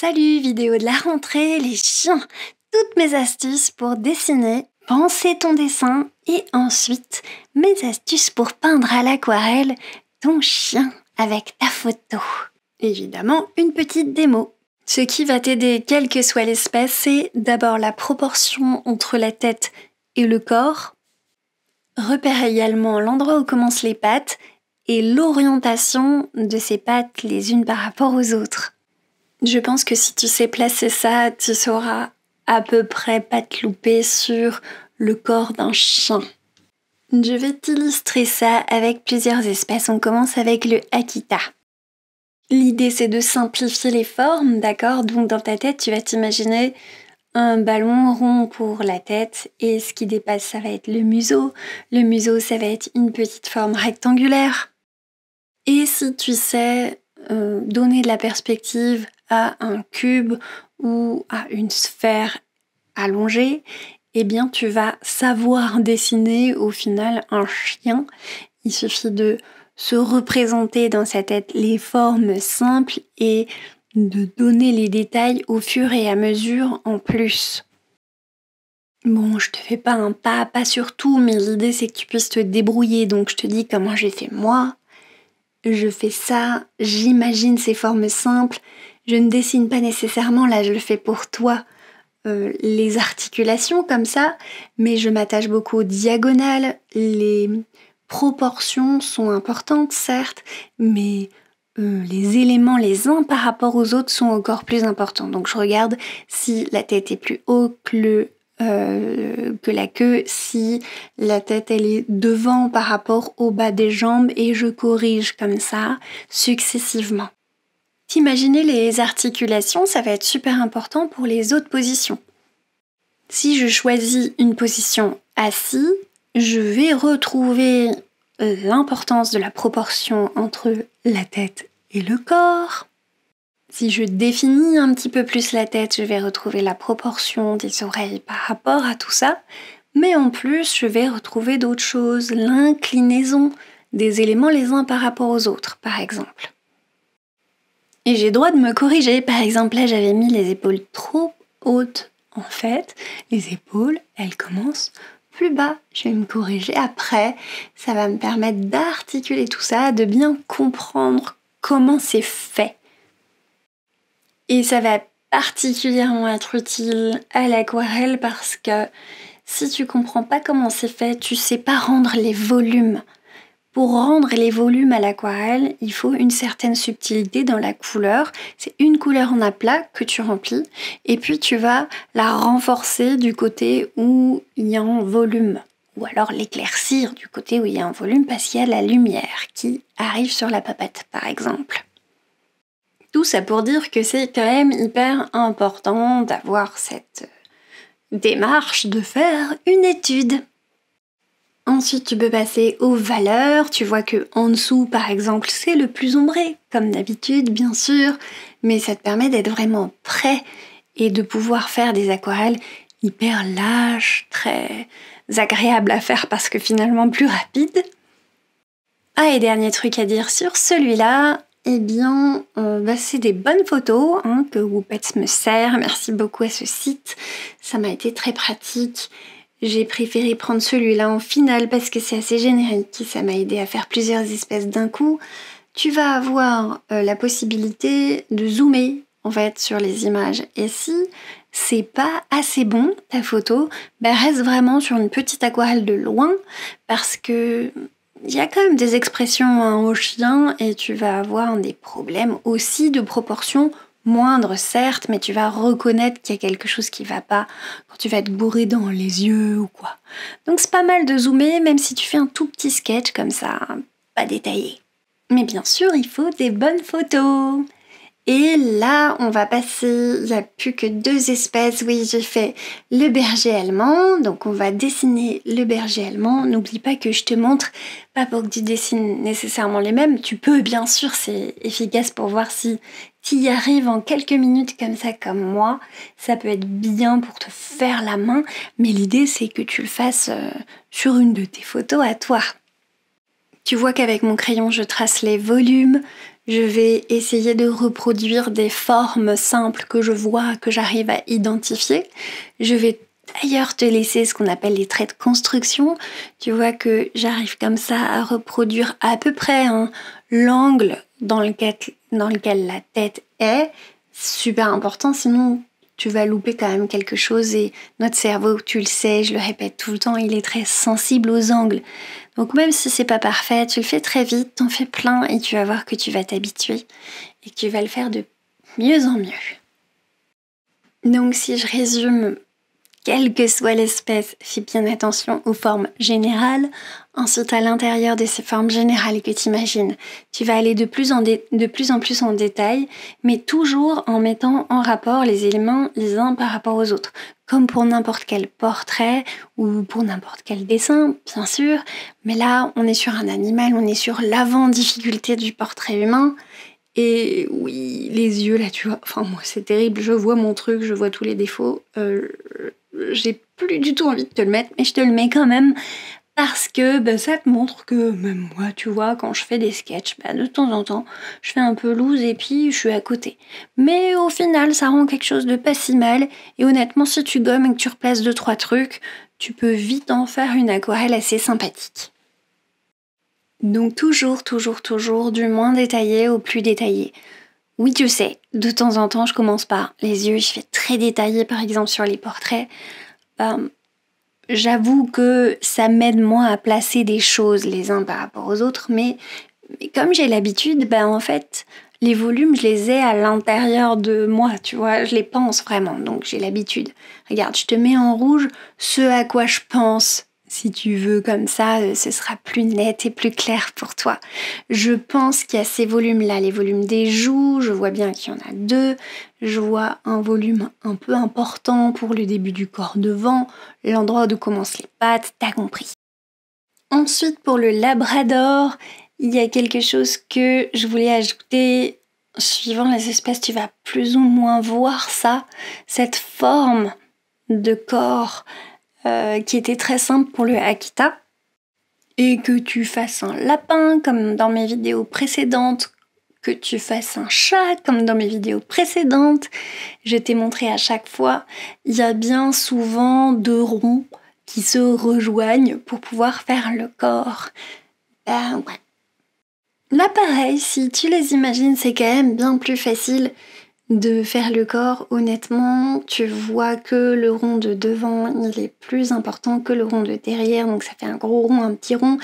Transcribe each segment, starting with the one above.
Salut, vidéo de la rentrée, les chiens Toutes mes astuces pour dessiner, penser ton dessin et ensuite mes astuces pour peindre à l'aquarelle ton chien avec ta photo. Évidemment, une petite démo. Ce qui va t'aider, quel que soit l'espace, c'est d'abord la proportion entre la tête et le corps. Repère également l'endroit où commencent les pattes et l'orientation de ces pattes les unes par rapport aux autres. Je pense que si tu sais placer ça, tu sauras à peu près pas te louper sur le corps d'un chien. Je vais t'illustrer ça avec plusieurs espèces. On commence avec le Akita. L'idée c'est de simplifier les formes, d'accord Donc dans ta tête, tu vas t'imaginer un ballon rond pour la tête et ce qui dépasse, ça va être le museau. Le museau, ça va être une petite forme rectangulaire. Et si tu sais euh, donner de la perspective à un cube ou à une sphère allongée, eh bien tu vas savoir dessiner au final un chien. Il suffit de se représenter dans sa tête les formes simples et de donner les détails au fur et à mesure en plus. Bon, je te fais pas un pas pas sur tout, mais l'idée c'est que tu puisses te débrouiller, donc je te dis comment j'ai fait moi. Je fais ça, j'imagine ces formes simples, je ne dessine pas nécessairement, là je le fais pour toi, euh, les articulations comme ça, mais je m'attache beaucoup aux diagonales, les proportions sont importantes certes, mais euh, les éléments les uns par rapport aux autres sont encore plus importants. Donc je regarde si la tête est plus haute que, euh, que la queue, si la tête elle est devant par rapport au bas des jambes et je corrige comme ça successivement. Imaginez les articulations, ça va être super important pour les autres positions. Si je choisis une position assise, je vais retrouver euh, l'importance de la proportion entre la tête et le corps. Si je définis un petit peu plus la tête, je vais retrouver la proportion des oreilles par rapport à tout ça. Mais en plus, je vais retrouver d'autres choses, l'inclinaison des éléments les uns par rapport aux autres, par exemple. Et j'ai droit de me corriger. Par exemple, là, j'avais mis les épaules trop hautes. En fait, les épaules, elles commencent plus bas. Je vais me corriger après. Ça va me permettre d'articuler tout ça, de bien comprendre comment c'est fait. Et ça va particulièrement être utile à l'aquarelle parce que si tu comprends pas comment c'est fait, tu sais pas rendre les volumes. Pour rendre les volumes à l'aquarelle, il faut une certaine subtilité dans la couleur. C'est une couleur en aplat que tu remplis et puis tu vas la renforcer du côté où il y a un volume ou alors l'éclaircir du côté où il y a un volume parce qu'il y a la lumière qui arrive sur la papette par exemple. Tout ça pour dire que c'est quand même hyper important d'avoir cette démarche de faire une étude. Ensuite, tu peux passer aux valeurs. Tu vois que en dessous, par exemple, c'est le plus ombré, comme d'habitude, bien sûr, mais ça te permet d'être vraiment prêt et de pouvoir faire des aquarelles hyper lâches, très agréables à faire parce que finalement plus rapides. Ah, et dernier truc à dire sur celui-là, eh bien, euh, bah, c'est des bonnes photos hein, que Woupets me sert. Merci beaucoup à ce site. Ça m'a été très pratique j'ai préféré prendre celui-là en finale parce que c'est assez générique, ça m'a aidé à faire plusieurs espèces d'un coup. Tu vas avoir euh, la possibilité de zoomer en fait sur les images et si c'est pas assez bon ta photo, bah, reste vraiment sur une petite aquarelle de loin parce que mm, il y a quand même des expressions au chien et tu vas avoir des problèmes aussi de proportion moindre, certes, mais tu vas reconnaître qu'il y a quelque chose qui va pas quand tu vas être bourré dans les yeux ou quoi. Donc c'est pas mal de zoomer, même si tu fais un tout petit sketch comme ça, pas détaillé. Mais bien sûr, il faut des bonnes photos. Et là, on va passer, il n'y a plus que deux espèces. Oui, j'ai fait le berger allemand, donc on va dessiner le berger allemand. N'oublie pas que je te montre, pas pour que tu dessines nécessairement les mêmes, tu peux bien sûr, c'est efficace pour voir si tu y arrives en quelques minutes comme ça, comme moi. Ça peut être bien pour te faire la main, mais l'idée c'est que tu le fasses euh, sur une de tes photos à toi. Tu vois qu'avec mon crayon, je trace les volumes, je vais essayer de reproduire des formes simples que je vois, que j'arrive à identifier. Je vais d'ailleurs te laisser ce qu'on appelle les traits de construction. Tu vois que j'arrive comme ça à reproduire à peu près hein, l'angle dans lequel, dans lequel la tête est. Super important, sinon tu vas louper quand même quelque chose et notre cerveau, tu le sais, je le répète tout le temps, il est très sensible aux angles. Donc même si c'est pas parfait, tu le fais très vite, t'en fais plein et tu vas voir que tu vas t'habituer et que tu vas le faire de mieux en mieux. Donc si je résume quelle que soit l'espèce, fais bien attention aux formes générales. Ensuite, à l'intérieur de ces formes générales que tu imagines, tu vas aller de plus, en de plus en plus en détail, mais toujours en mettant en rapport les éléments les uns par rapport aux autres. Comme pour n'importe quel portrait ou pour n'importe quel dessin, bien sûr. Mais là, on est sur un animal, on est sur l'avant-difficulté du portrait humain. Et oui, les yeux, là, tu vois. Enfin, moi, c'est terrible. Je vois mon truc, je vois tous les défauts. Euh, j'ai plus du tout envie de te le mettre, mais je te le mets quand même parce que ben, ça te montre que même moi, tu vois, quand je fais des sketchs, ben, de temps en temps, je fais un peu loose et puis je suis à côté. Mais au final, ça rend quelque chose de pas si mal. Et honnêtement, si tu gommes et que tu replaces deux trois trucs, tu peux vite en faire une aquarelle assez sympathique. Donc toujours, toujours, toujours du moins détaillé au plus détaillé. Oui, je sais, de temps en temps, je commence par les yeux, je fais très détaillé par exemple sur les portraits. Euh, j'avoue que ça m'aide moins à placer des choses les uns par rapport aux autres, mais, mais comme j'ai l'habitude, ben en fait, les volumes, je les ai à l'intérieur de moi, tu vois, je les pense vraiment, donc j'ai l'habitude. Regarde, je te mets en rouge ce à quoi je pense si tu veux, comme ça, euh, ce sera plus net et plus clair pour toi. Je pense qu'il y a ces volumes-là, les volumes des joues, je vois bien qu'il y en a deux, je vois un volume un peu important pour le début du corps devant, l'endroit où commencent les pattes, t'as compris. Ensuite, pour le labrador, il y a quelque chose que je voulais ajouter. Suivant les espèces, tu vas plus ou moins voir ça, cette forme de corps euh, qui était très simple pour le Akita. Et que tu fasses un lapin, comme dans mes vidéos précédentes, que tu fasses un chat, comme dans mes vidéos précédentes, je t'ai montré à chaque fois, il y a bien souvent deux ronds qui se rejoignent pour pouvoir faire le corps. Ben ouais. Là pareil, si tu les imagines, c'est quand même bien plus facile de faire le corps honnêtement. Tu vois que le rond de devant, il est plus important que le rond de derrière, donc ça fait un gros rond, un petit rond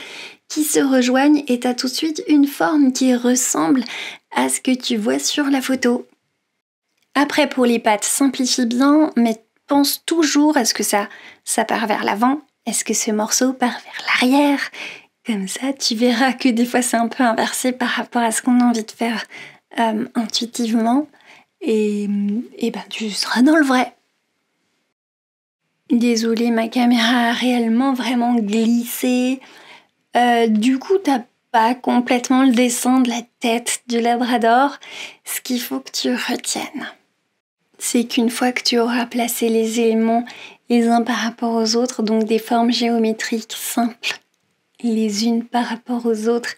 qui se rejoignent et tu as tout de suite une forme qui ressemble à ce que tu vois sur la photo. Après pour les pattes, simplifie bien, mais pense toujours à ce que ça, ça part vers l'avant, est-ce que ce morceau part vers l'arrière Comme ça, tu verras que des fois c'est un peu inversé par rapport à ce qu'on a envie de faire euh, intuitivement et, ben tu seras dans le vrai. Désolée, ma caméra a réellement vraiment glissé. Euh, du coup, t'as pas complètement le dessin de la tête du labrador. Ce qu'il faut que tu retiennes, c'est qu'une fois que tu auras placé les éléments les uns par rapport aux autres, donc des formes géométriques simples, les unes par rapport aux autres,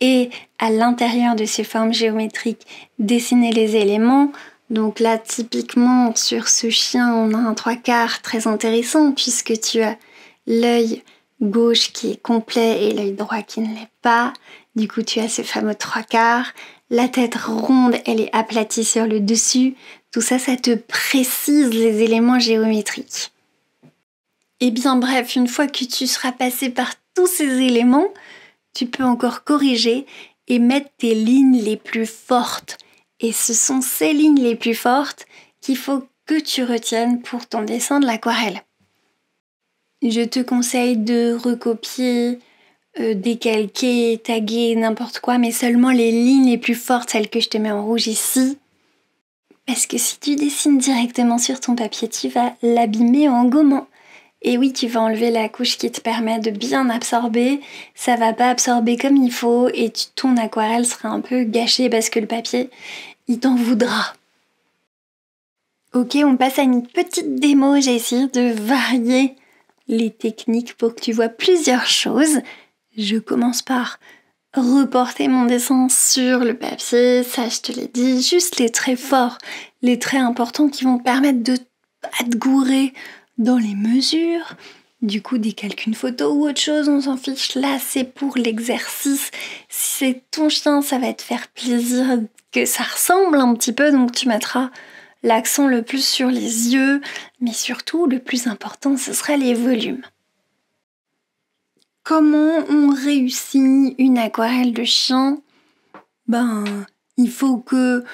et à l'intérieur de ces formes géométriques dessiner les éléments. Donc là, typiquement, sur ce chien, on a un trois quarts très intéressant puisque tu as l'œil gauche qui est complet et l'œil droit qui ne l'est pas. Du coup, tu as ce fameux trois quarts. La tête ronde, elle est aplatie sur le dessus. Tout ça, ça te précise les éléments géométriques. Et eh bien bref, une fois que tu seras passé par tous ces éléments, tu peux encore corriger et mettre tes lignes les plus fortes. Et ce sont ces lignes les plus fortes qu'il faut que tu retiennes pour ton dessin de l'aquarelle. Je te conseille de recopier, euh, décalquer, taguer, n'importe quoi, mais seulement les lignes les plus fortes, celles que je te mets en rouge ici. Parce que si tu dessines directement sur ton papier, tu vas l'abîmer en gommant. Et oui, tu vas enlever la couche qui te permet de bien absorber, ça va pas absorber comme il faut et ton aquarelle sera un peu gâchée parce que le papier, il t'en voudra. Ok, on passe à une petite démo. J'ai essayé de varier les techniques pour que tu vois plusieurs choses. Je commence par reporter mon dessin sur le papier. Ça, je te l'ai dit. Juste les traits forts, les traits importants qui vont permettre de pas te gourer dans les mesures. Du coup, des calculs, une photo ou autre chose, on s'en fiche. Là, c'est pour l'exercice. Si c'est ton chien, ça va te faire plaisir que ça ressemble un petit peu. Donc, tu mettras l'accent le plus sur les yeux. Mais surtout, le plus important, ce sera les volumes. Comment on réussit une aquarelle de chien Ben, il faut que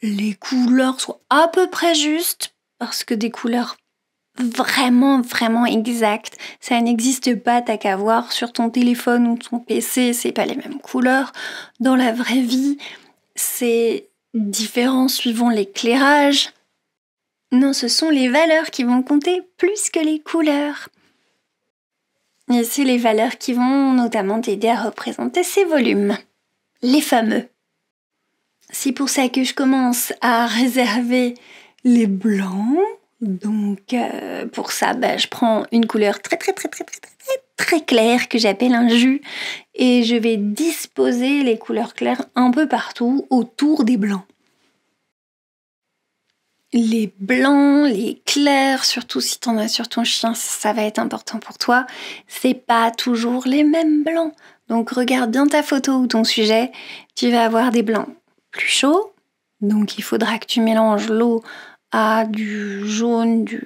les couleurs soient à peu près justes parce que des couleurs vraiment, vraiment exact. Ça n'existe pas, t'as qu'à voir sur ton téléphone ou ton PC, c'est pas les mêmes couleurs. Dans la vraie vie, c'est différent suivant l'éclairage. Non, ce sont les valeurs qui vont compter plus que les couleurs. Et c'est les valeurs qui vont notamment t'aider à représenter ces volumes, les fameux. C'est pour ça que je commence à réserver les blancs donc euh, pour ça, ben, je prends une couleur très très très très très très très claire que j'appelle un jus et je vais disposer les couleurs claires un peu partout autour des blancs. Les blancs, les clairs, surtout si t'en as sur ton chien, ça va être important pour toi. C'est pas toujours les mêmes blancs. Donc regarde bien ta photo ou ton sujet, tu vas avoir des blancs plus chauds, donc il faudra que tu mélanges l'eau du jaune, du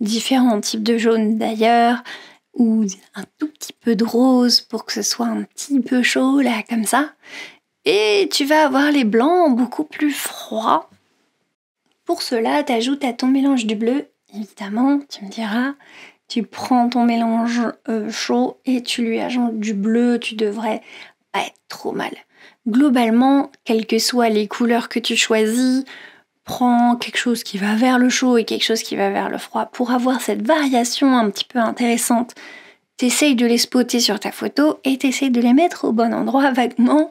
différents types de jaune d'ailleurs, ou un tout petit peu de rose pour que ce soit un petit peu chaud là comme ça. Et tu vas avoir les blancs beaucoup plus froids. Pour cela, tu ajoutes à ton mélange du bleu, évidemment, tu me diras, tu prends ton mélange euh, chaud et tu lui ajoutes du bleu, tu devrais pas être trop mal. Globalement, quelles que soient les couleurs que tu choisis, prends quelque chose qui va vers le chaud et quelque chose qui va vers le froid pour avoir cette variation un petit peu intéressante. T'essayes de les spotter sur ta photo et t'essayes de les mettre au bon endroit vaguement,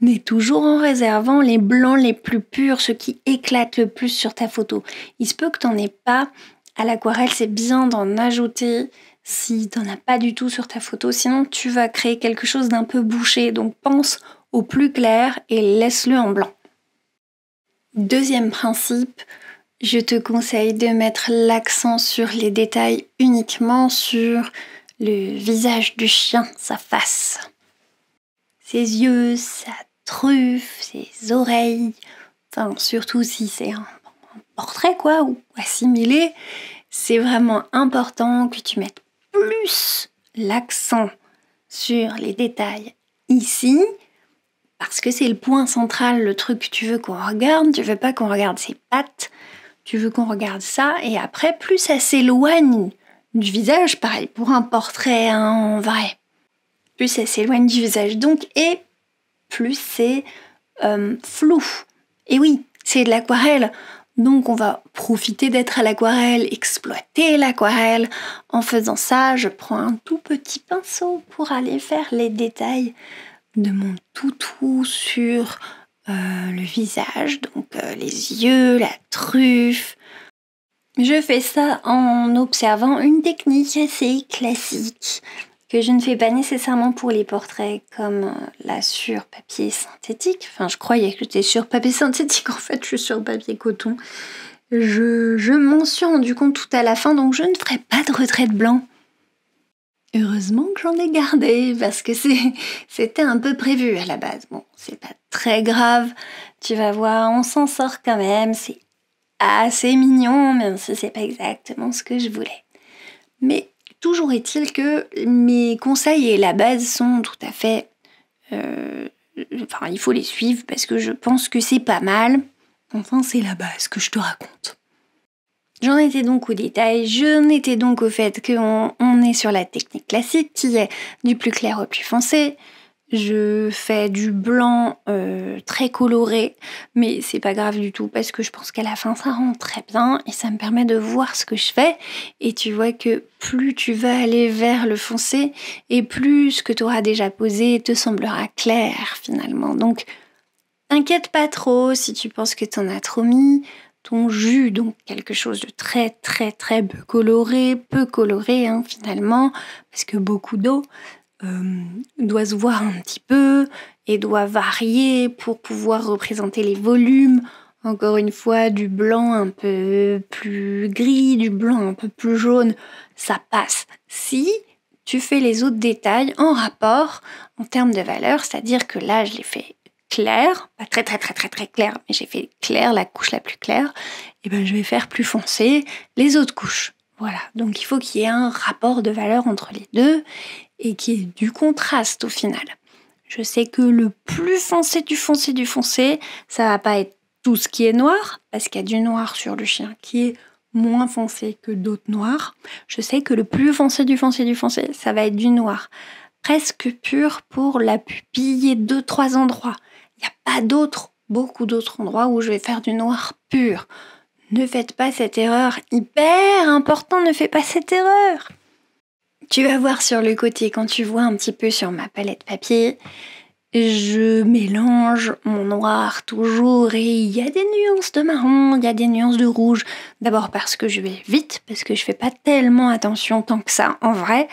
mais toujours en réservant les blancs les plus purs, ceux qui éclatent le plus sur ta photo. Il se peut que t'en aies pas. À l'aquarelle, c'est bien d'en ajouter si t'en as pas du tout sur ta photo, sinon tu vas créer quelque chose d'un peu bouché. Donc pense au plus clair et laisse-le en blanc. Deuxième principe, je te conseille de mettre l'accent sur les détails uniquement sur le visage du chien, sa face, ses yeux, sa truffe, ses oreilles, enfin surtout si c'est un, un, portrait quoi, ou assimilé, c'est vraiment important que tu mettes plus l'accent sur les détails ici parce que c'est le point central, le truc que tu veux qu'on regarde, tu veux pas qu'on regarde ses pattes, tu veux qu'on regarde ça, et après, plus ça s'éloigne du visage, pareil pour un portrait en vrai, plus ça s'éloigne du visage donc, et plus c'est euh, flou. Et oui, c'est de l'aquarelle, donc on va profiter d'être à l'aquarelle, exploiter l'aquarelle. En faisant ça, je prends un tout petit pinceau pour aller faire les détails de mon toutou sur euh, le visage, donc euh, les yeux, la truffe. Je fais ça en observant une technique assez classique que je ne fais pas nécessairement pour les portraits comme euh, la sur papier synthétique. Enfin, je croyais que j'étais sur papier synthétique, en fait, je suis sur papier coton. Je, je m'en suis rendu compte tout à la fin, donc je ne ferai pas de retrait de blanc. Heureusement que j'en ai gardé parce que c'était un peu prévu à la base. Bon, c'est pas très grave, tu vas voir, on s'en sort quand même, c'est assez mignon, même si c'est pas exactement ce que je voulais. Mais toujours est-il que mes conseils et la base sont tout à fait. Euh, enfin, il faut les suivre parce que je pense que c'est pas mal. Enfin, c'est la base que je te raconte. J'en étais donc au détail, j'en étais donc au fait qu'on est sur la technique classique qui est du plus clair au plus foncé. Je fais du blanc euh, très coloré, mais c'est pas grave du tout parce que je pense qu'à la fin ça rend très bien et ça me permet de voir ce que je fais. Et tu vois que plus tu vas aller vers le foncé et plus ce que tu auras déjà posé te semblera clair finalement. Donc t'inquiète pas trop si tu penses que t'en as trop mis ton jus, donc quelque chose de très très très peu coloré, peu coloré hein, finalement, parce que beaucoup d'eau euh, doit se voir un petit peu et doit varier pour pouvoir représenter les volumes. Encore une fois, du blanc un peu plus gris, du blanc un peu plus jaune, ça passe. Si tu fais les autres détails en rapport en termes de valeur, c'est-à-dire que là, je l'ai fait clair, pas très très très très très clair, mais j'ai fait clair, la couche la plus claire, et eh ben je vais faire plus foncé les autres couches. Voilà, donc il faut qu'il y ait un rapport de valeur entre les deux et qu'il y ait du contraste au final. Je sais que le plus foncé du foncé du foncé, ça va pas être tout ce qui est noir, parce qu'il y a du noir sur le chien qui est moins foncé que d'autres noirs. Je sais que le plus foncé du foncé du foncé, ça va être du noir, presque pur pour la pupille et deux trois endroits. Il n'y a pas d'autres, beaucoup d'autres endroits où je vais faire du noir pur. Ne faites pas cette erreur. Hyper important, ne fais pas cette erreur. Tu vas voir sur le côté, quand tu vois un petit peu sur ma palette papier, je mélange mon noir toujours et il y a des nuances de marron, il y a des nuances de rouge. D'abord parce que je vais vite, parce que je fais pas tellement attention tant que ça en vrai,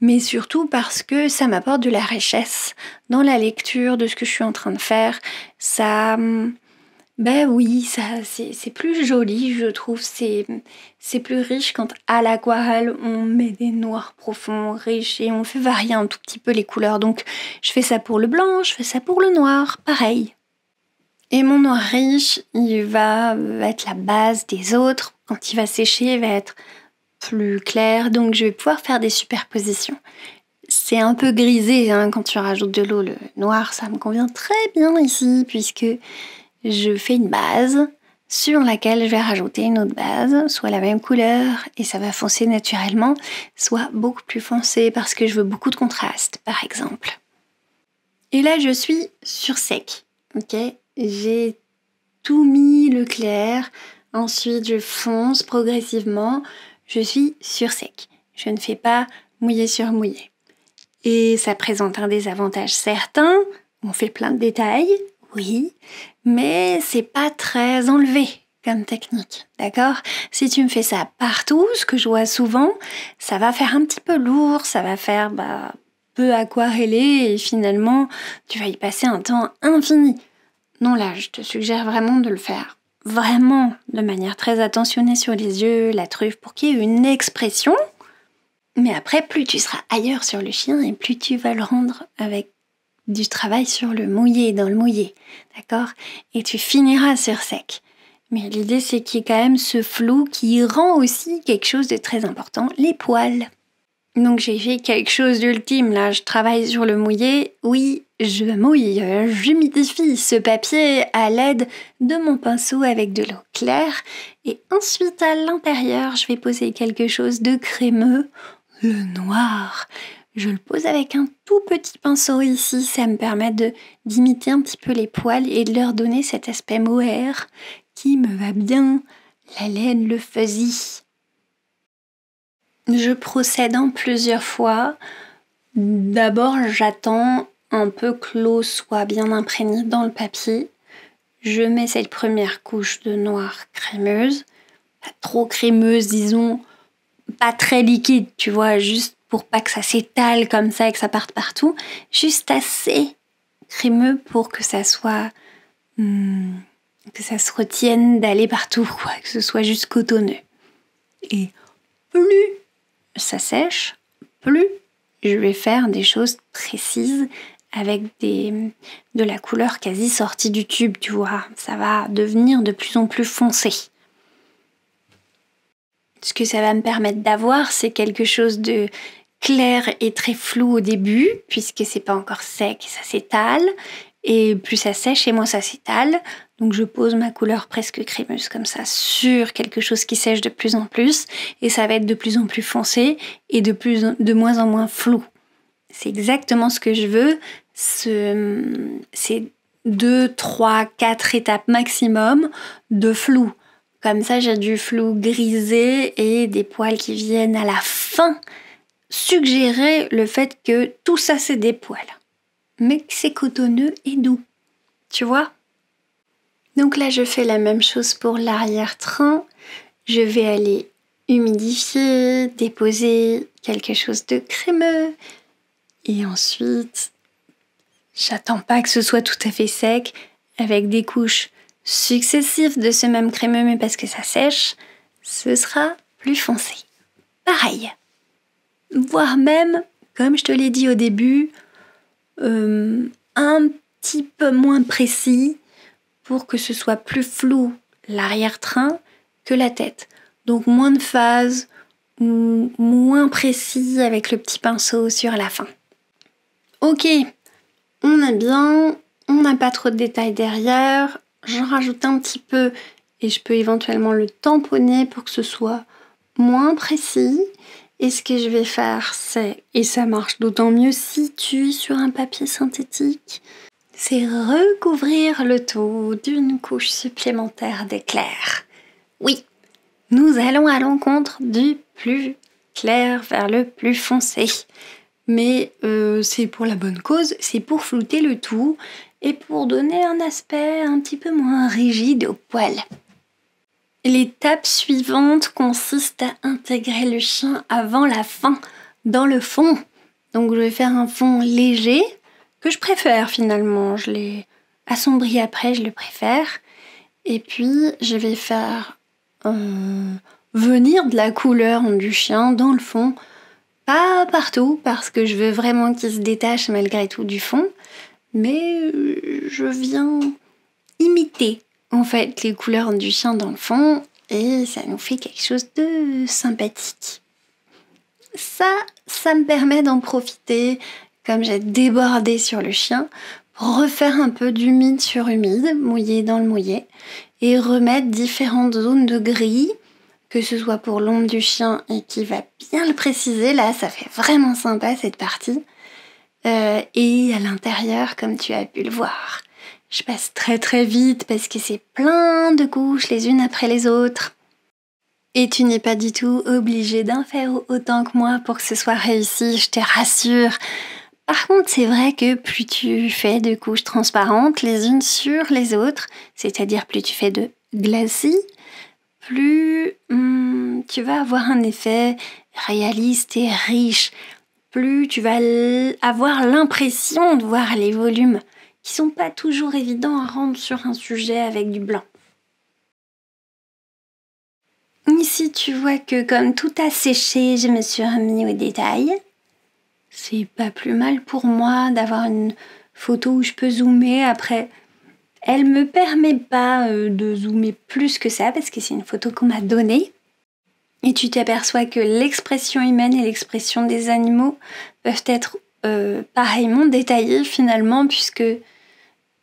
mais surtout parce que ça m'apporte de la richesse dans la lecture de ce que je suis en train de faire. Ça hum, ben oui, ça c'est plus joli, je trouve. C'est plus riche quand à l'aquarelle on met des noirs profonds, riches et on fait varier un tout petit peu les couleurs. Donc je fais ça pour le blanc, je fais ça pour le noir, pareil. Et mon noir riche, il va être la base des autres. Quand il va sécher, il va être plus clair, donc je vais pouvoir faire des superpositions. C'est un peu grisé hein. quand tu rajoutes de l'eau. Le noir, ça me convient très bien ici, puisque je fais une base sur laquelle je vais rajouter une autre base, soit la même couleur et ça va foncer naturellement, soit beaucoup plus foncé parce que je veux beaucoup de contraste par exemple. Et là je suis sur sec, ok J'ai tout mis le clair, ensuite je fonce progressivement, je suis sur sec. Je ne fais pas mouillé sur mouillé. Et ça présente un désavantage certain, on fait plein de détails, oui, mais c'est pas très enlevé comme technique, d'accord Si tu me fais ça partout, ce que je vois souvent, ça va faire un petit peu lourd, ça va faire bah, peu aquarellé et finalement tu vas y passer un temps infini. Non là, je te suggère vraiment de le faire vraiment de manière très attentionnée sur les yeux, la truffe, pour qu'il y ait une expression. Mais après, plus tu seras ailleurs sur le chien et plus tu vas le rendre avec du travail sur le mouillé, dans le mouillé, d'accord Et tu finiras sur sec. Mais l'idée, c'est qu'il y ait quand même ce flou qui rend aussi quelque chose de très important, les poils. Donc j'ai fait quelque chose d'ultime là, je travaille sur le mouillé. Oui, je mouille, j'humidifie ce papier à l'aide de mon pinceau avec de l'eau claire. Et ensuite à l'intérieur, je vais poser quelque chose de crémeux, le noir. Je le pose avec un tout petit pinceau ici, ça me permet de d'imiter un petit peu les poils et de leur donner cet aspect mohair qui me va bien, la laine, le fuzzy. Je procède en plusieurs fois. D'abord, j'attends un peu que l'eau soit bien imprégnée dans le papier. Je mets cette première couche de noir crémeuse, pas trop crémeuse, disons, pas très liquide, tu vois, juste pour pas que ça s'étale comme ça et que ça parte partout, juste assez crémeux pour que ça soit hmm, que ça se retienne d'aller partout, quoi, que ce soit juste cotonneux. Et plus ça sèche, plus je vais faire des choses précises avec des, de la couleur quasi sortie du tube, tu vois. Ça va devenir de plus en plus foncé. Ce que ça va me permettre d'avoir, c'est quelque chose de clair et très flou au début, puisque c'est pas encore sec ça s'étale. Et plus ça sèche et moins ça s'étale. Donc je pose ma couleur presque crémeuse comme ça sur quelque chose qui sèche de plus en plus. Et ça va être de plus en plus foncé et de, plus de moins en moins flou. C'est exactement ce que je veux. C'est ces 2, 3, 4 étapes maximum de flou. Comme ça, j'ai du flou grisé et des poils qui viennent à la fin suggérer le fait que tout ça c'est des poils, mais que c'est cotonneux et doux. Tu vois Donc là je fais la même chose pour l'arrière-train. Je vais aller humidifier, déposer quelque chose de crémeux et ensuite j'attends pas que ce soit tout à fait sec avec des couches successives de ce même crémeux mais parce que ça sèche, ce sera plus foncé. Pareil voire même, comme je te l'ai dit au début, euh, un petit peu moins précis pour que ce soit plus flou l'arrière-train que la tête. Donc moins de phases, moins précis avec le petit pinceau sur la fin. Ok, on a bien, on n'a pas trop de détails derrière, j'en rajoute un petit peu et je peux éventuellement le tamponner pour que ce soit moins précis, et ce que je vais faire, c'est, et ça marche d'autant mieux si tu es sur un papier synthétique, c'est recouvrir le tout d'une couche supplémentaire d'éclair. Oui, nous allons à l'encontre du plus clair vers le plus foncé. Mais euh, c'est pour la bonne cause, c'est pour flouter le tout et pour donner un aspect un petit peu moins rigide au poil. L'étape suivante consiste à intégrer le chien avant la fin dans le fond. Donc je vais faire un fond léger que je préfère finalement. Je l'ai assombri après, je le préfère. Et puis je vais faire euh, venir de la couleur du chien dans le fond. Pas partout parce que je veux vraiment qu'il se détache malgré tout du fond. Mais euh, je viens imiter en fait les couleurs du chien dans le fond et ça nous fait quelque chose de sympathique. Ça, ça me permet d'en profiter, comme j'ai débordé sur le chien, pour refaire un peu d'humide sur humide, mouillé dans le mouillé, et remettre différentes zones de gris, que ce soit pour l'ombre du chien et qui va bien le préciser, là ça fait vraiment sympa cette partie. Euh, et à l'intérieur, comme tu as pu le voir, je passe très très vite parce que c'est plein de couches les unes après les autres. Et tu n'es pas du tout obligé d'en faire autant que moi pour que ce soit réussi, je te rassure. Par contre, c'est vrai que plus tu fais de couches transparentes les unes sur les autres, c'est-à-dire plus tu fais de glacis, plus hmm, tu vas avoir un effet réaliste et riche, plus tu vas avoir l'impression de voir les volumes qui sont pas toujours évidents à rendre sur un sujet avec du blanc. Ici, tu vois que comme tout a séché, je me suis remis au détail. C'est pas plus mal pour moi d'avoir une photo où je peux zoomer. Après, elle me permet pas euh, de zoomer plus que ça parce que c'est une photo qu'on m'a donnée. Et tu t'aperçois que l'expression humaine et l'expression des animaux peuvent être euh, pareillement détaillées finalement puisque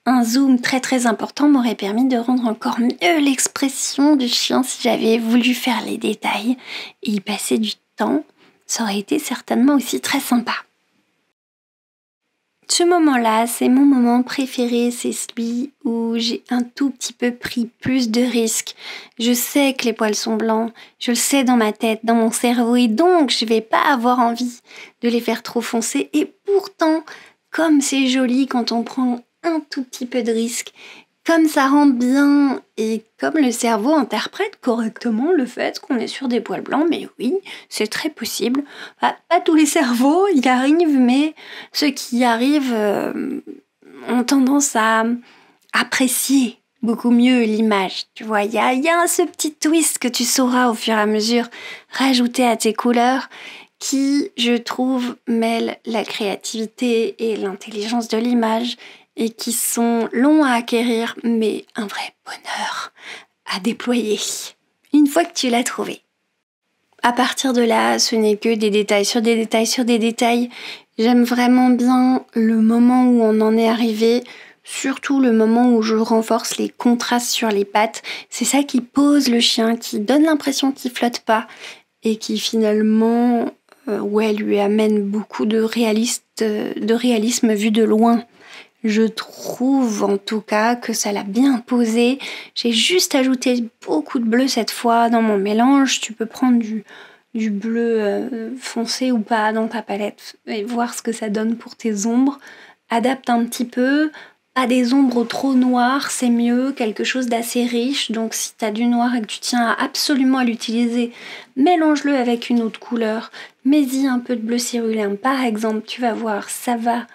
un zoom très très important m'aurait permis de rendre encore mieux l'expression du chien si j'avais voulu faire les détails et y passer du temps. Ça aurait été certainement aussi très sympa. Ce moment-là, c'est mon moment préféré, c'est celui où j'ai un tout petit peu pris plus de risques. Je sais que les poils sont blancs, je le sais dans ma tête, dans mon cerveau, et donc je vais pas avoir envie de les faire trop foncer. Et pourtant, comme c'est joli quand on prend un tout petit peu de risque. Comme ça rend bien et comme le cerveau interprète correctement le fait qu'on est sur des poils blancs, mais oui, c'est très possible. Bah, pas tous les cerveaux y arrivent, mais ceux qui y arrivent euh, ont tendance à apprécier beaucoup mieux l'image. Tu vois, il y a, y a ce petit twist que tu sauras au fur et à mesure rajouter à tes couleurs qui, je trouve, mêle la créativité et l'intelligence de l'image et qui sont longs à acquérir, mais un vrai bonheur à déployer une fois que tu l'as trouvé. À partir de là, ce n'est que des détails sur des détails sur des détails. J'aime vraiment bien le moment où on en est arrivé, surtout le moment où je renforce les contrastes sur les pattes. C'est ça qui pose le chien, qui donne l'impression qu'il flotte pas et qui finalement, euh, ouais, lui amène beaucoup de, euh, de réalisme vu de loin. Je trouve en tout cas que ça l'a bien posé. J'ai juste ajouté beaucoup de bleu cette fois dans mon mélange. Tu peux prendre du, bleu euh, foncé ou pas dans ta palette et voir ce que ça donne pour tes ombres. Adapte un petit peu. Pas des ombres trop noires, c'est mieux, quelque chose d'assez riche. Donc si tu as du noir et que tu tiens absolument à l'utiliser, mélange-le avec une autre couleur. Mets-y un peu de bleu cérulin par exemple, tu vas voir, ça va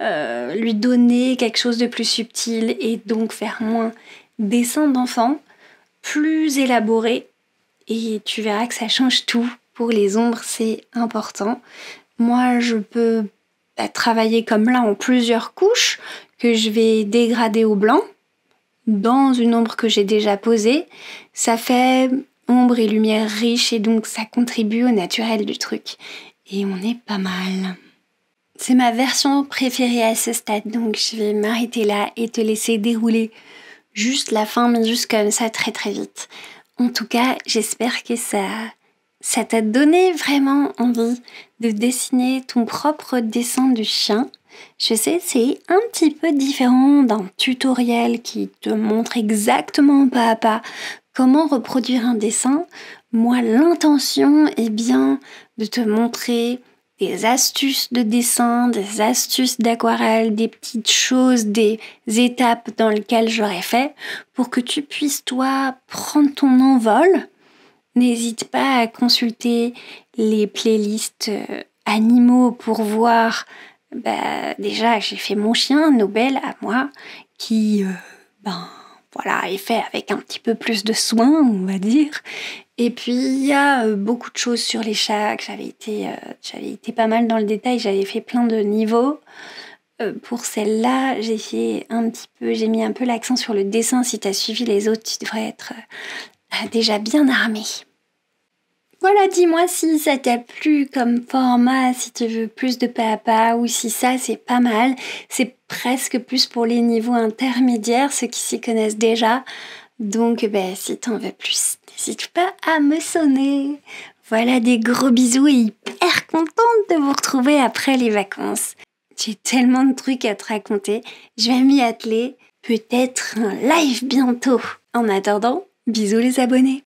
euh, lui donner quelque chose de plus subtil et donc faire moins dessin d'enfant, plus élaboré. Et tu verras que ça change tout. Pour les ombres, c'est important. Moi, je peux bah, travailler comme là en plusieurs couches que je vais dégrader au blanc dans une ombre que j'ai déjà posée. Ça fait ombre et lumière riche et donc ça contribue au naturel du truc. Et on est pas mal. C'est ma version préférée à ce stade, donc je vais m'arrêter là et te laisser dérouler juste la fin, mais juste comme ça très très vite. En tout cas, j'espère que ça ça t'a donné vraiment envie de dessiner ton propre dessin du chien. Je sais, c'est un petit peu différent d'un tutoriel qui te montre exactement pas à pas comment reproduire un dessin. Moi, l'intention est bien de te montrer des astuces de dessin, des astuces d'aquarelle, des petites choses, des étapes dans lesquelles j'aurais fait pour que tu puisses toi prendre ton envol. N'hésite pas à consulter les playlists euh, animaux pour voir. Bah, déjà, j'ai fait mon chien, Nobel, à moi, qui, euh, ben, voilà, est fait avec un petit peu plus de soin, on va dire. Et puis il y a euh, beaucoup de choses sur les chats, J'avais été, euh, j'avais été pas mal dans le détail. J'avais fait plein de niveaux. Euh, pour celle-là, j'ai fait un petit peu, j'ai mis un peu l'accent sur le dessin. Si tu as suivi les autres, tu devrais être déjà bien armé. Voilà, dis-moi si ça t'a plu comme format, si tu veux plus de papa ou si ça c'est pas mal. C'est presque plus pour les niveaux intermédiaires, ceux qui s'y connaissent déjà. Donc ben, si t'en veux plus, n'hésite pas à me sonner. Voilà des gros bisous et hyper contente de vous retrouver après les vacances. J'ai tellement de trucs à te raconter, je vais m'y atteler. Peut-être un live bientôt. En attendant, bisous les abonnés.